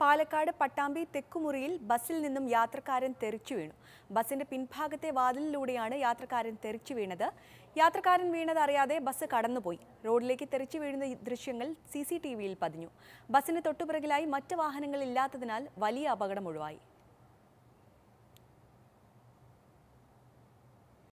പാലക്കാട് പട്ടാമ്പി തെക്കുമുറിയിൽ ബസ്സിൽ നിന്നും യാത്രക്കാരൻ തെറിച്ചു വീണു ബസ്സിന്റെ പിൻഭാഗത്തെ വാതിലിലൂടെയാണ് യാത്രക്കാരൻ തെറിച്ചു വീണത് യാത്രക്കാരൻ വീണതറിയാതെ ബസ് കടന്നുപോയി റോഡിലേക്ക് തെറിച്ചു വീഴുന്ന ദൃശ്യങ്ങൾ സി സി ടി വിയിൽ പതിഞ്ഞു ബസ്സിന് തൊട്ടുപിറകിലായി മറ്റ് വാഹനങ്ങളില്ലാത്തതിനാൽ വലിയ അപകടം ഒഴിവായി